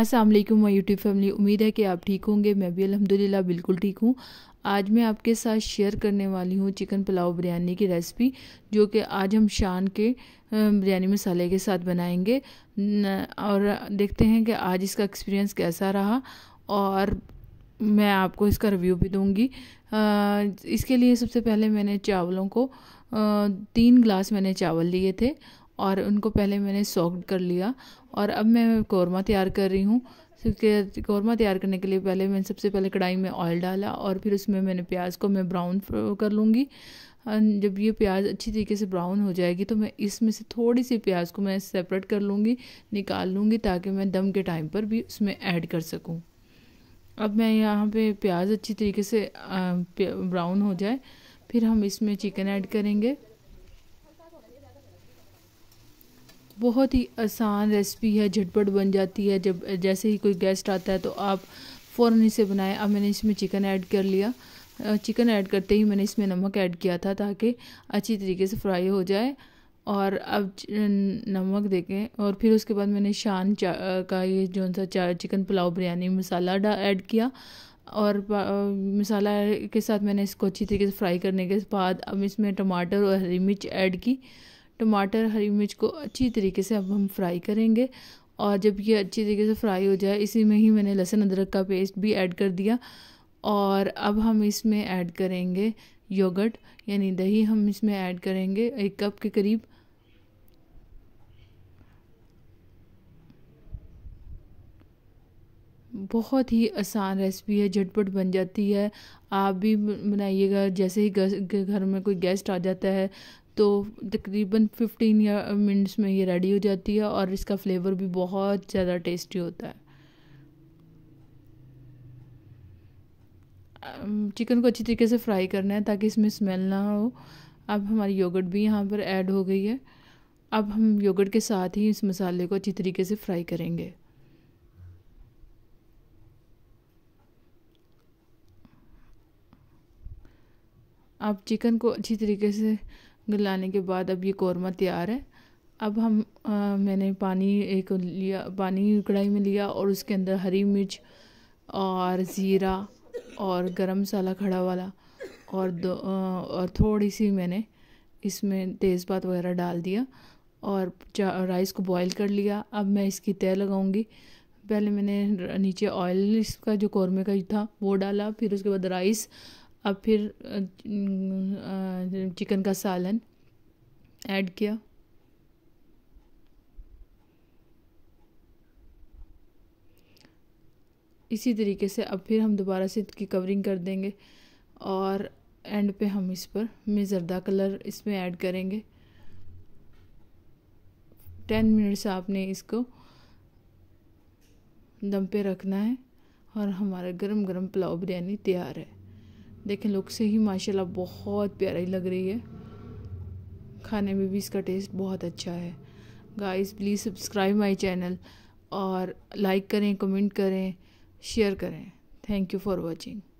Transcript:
अस्सलाम वालेकुम my YouTube family उम्मीद है कि आप ठीक होंगे मैं भी अल्हम्दुलिल्लाह बिल्कुल ठीक हूँ आज मैं आपके साथ शेयर करने वाली हूँ चिकन पुलाव बिरयानी की रेसिपी जो कि आज हम शान के बिरयानी मसाले के साथ बनाएंगे और देखते हैं कि आज इसका एक्सपीरियंस कैसा रहा और मैं आपको इसका रिव्यू भी दूँगी इसके लिए सबसे पहले मैंने चावलों को तीन ग्लास मैंने चावल लिए थे और उनको पहले मैंने सॉक्ड कर लिया और अब मैं कौरमा तैयार कर रही हूँ क्योंकि कौरमा तैयार करने के लिए पहले मैंने सबसे पहले कढ़ाई में ऑयल डाला और फिर उसमें मैंने प्याज को मैं ब्राउन कर लूँगी जब ये प्याज अच्छी तरीके से ब्राउन हो जाएगी तो मैं इसमें से थोड़ी सी प्याज को मैं सेपरेट कर लूँगी निकाल लूँगी ताकि मैं दम के टाइम पर भी उसमें ऐड कर सकूँ अब मैं यहाँ पे प्याज अच्छी तरीके से ब्राउन हो जाए फिर हम इसमें चिकन ऐड करेंगे बहुत ही आसान रेसिपी है झटपट बन जाती है जब जैसे ही कोई गेस्ट आता है तो आप फ़ौरन इसे बनाएं अब मैंने इसमें चिकन ऐड कर लिया चिकन ऐड करते ही मैंने इसमें नमक ऐड किया था ताकि अच्छी तरीके से फ्राई हो जाए और अब नमक देखें और फिर उसके बाद मैंने शान का ये जो सा चिकन पुलाव बिरयानी मसाला ऐड किया और मसाला के साथ मैंने इसको अच्छी तरीके से फ्राई करने के बाद अब इसमें टमाटर और हरी मिर्च ऐड की टमाटर हरी मिर्च को अच्छी तरीके से अब हम फ्राई करेंगे और जब ये अच्छी तरीके से फ्राई हो जाए इसी में ही मैंने लहसुन अदरक का पेस्ट भी ऐड कर दिया और अब हम इसमें ऐड करेंगे योगर्ट यानी दही हम इसमें ऐड करेंगे एक कप के करीब बहुत ही आसान रेसिपी है झटपट बन जाती है आप भी बनाइएगा जैसे ही घर में कोई गेस्ट आ जाता है तो तकरीबन फिफ्टीन या मिनट्स में ये रेडी हो जाती है और इसका फ्लेवर भी बहुत ज़्यादा टेस्टी होता है चिकन को अच्छी तरीके से फ्राई करना है ताकि इसमें स्मेल ना हो अब हमारी योगर्ट भी यहाँ पर ऐड हो गई है अब हम योगर्ट के साथ ही इस मसाले को अच्छी तरीके से फ्राई करेंगे आप चिकन को अच्छी तरीके से गलाने के बाद अब ये कौरमा तैयार है अब हम आ, मैंने पानी एक लिया पानी कढ़ाई में लिया और उसके अंदर हरी मिर्च और ज़ीरा और गरम मसाला खड़ा वाला और दो आ, और थोड़ी सी मैंने इसमें तेज़पात वगैरह डाल दिया और राइस को बॉईल कर लिया अब मैं इसकी तय लगाऊंगी पहले मैंने नीचे ऑयल इसका जो कौरमे का था वो डाला फिर उसके बाद राइस अब फिर चिकन का सालन ऐड किया इसी तरीके से अब फिर हम दोबारा से इसकी कवरिंग कर देंगे और एंड पे हम इस पर में जर्दा कलर इसमें ऐड करेंगे टेन मिनट्स आपने इसको दम पे रखना है और हमारा गरम गरम पुलाव बिरयानी तैयार है देखें लुक से ही माशाल्लाह बहुत प्यारी लग रही है खाने में भी इसका टेस्ट बहुत अच्छा है guys please subscribe my channel और लाइक करें कमेंट करें शेयर करें थैंक यू फॉर वाचिंग